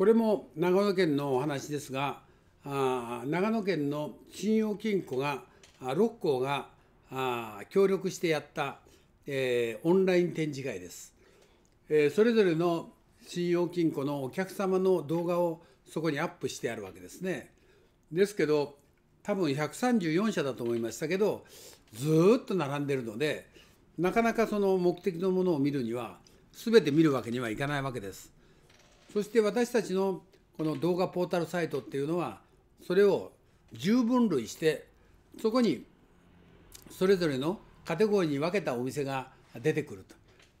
これも長野県のお話ですがあ長野県の信用金庫が6校が協力してやった、えオンライン展示会です、えそれぞれの信用金庫のお客様の動画をそこにアップしてあるわけですねですけど多分134社だと思いましたけどずっと並んでるのでなかなかその目的のものを見るには全て見るわけにはいかないわけです。そして私たちのこの動画ポータルサイトっていうのはそれを十分類してそこにそれぞれのカテゴリーに分けたお店が出てくると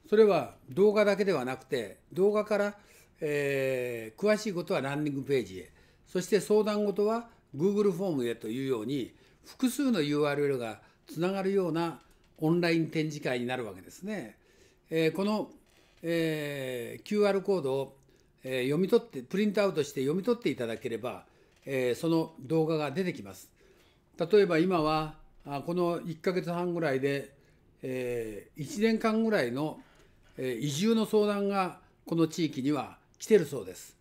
それは動画だけではなくて動画から、えー、詳しいことはランニングページへそして相談事は Google フォームへというように複数の URL がつながるようなオンライン展示会になるわけですね。えー、この、えー、QR コードをえー、読み取ってプリントアウトして読み取っていただければ、えー、その動画が出てきます例えば今はあこの1ヶ月半ぐらいで、えー、1年間ぐらいの、え移住の相談がこの地域には来てるそうです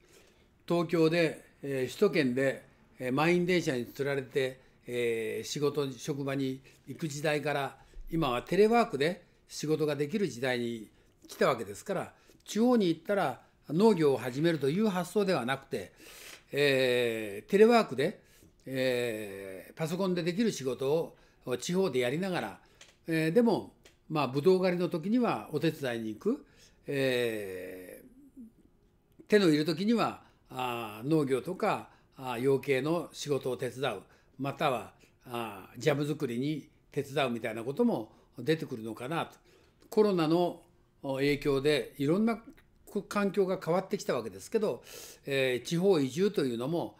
東京で、え首都圏で、え満員電車につられて、え仕事職場に行く時代から今はテレワークで仕事ができる時代に来たわけですから地方に行ったら農業を始めるという発想ではなくて、えー、テレワークで、えー、パソコンでできる仕事を地方でやりながら、えー、でも、まあ、ぶどう狩りの時にはお手伝いに行く、えー、手のいる時にはあ農業とかあ養鶏の仕事を手伝うまたはあジャム作りに手伝うみたいなことも出てくるのかなとコロナの影響でいろんな環境が変わってきたわけですけど、えー、地方移住というのも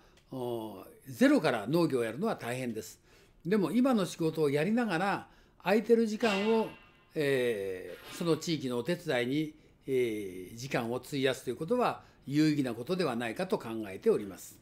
ゼロから農業をやるのは大変です。でも今の仕事をやりながら空いてる時間を、えー、その地域のお手伝いに、えー、時間を費やすということは有意義なことではないかと考えております。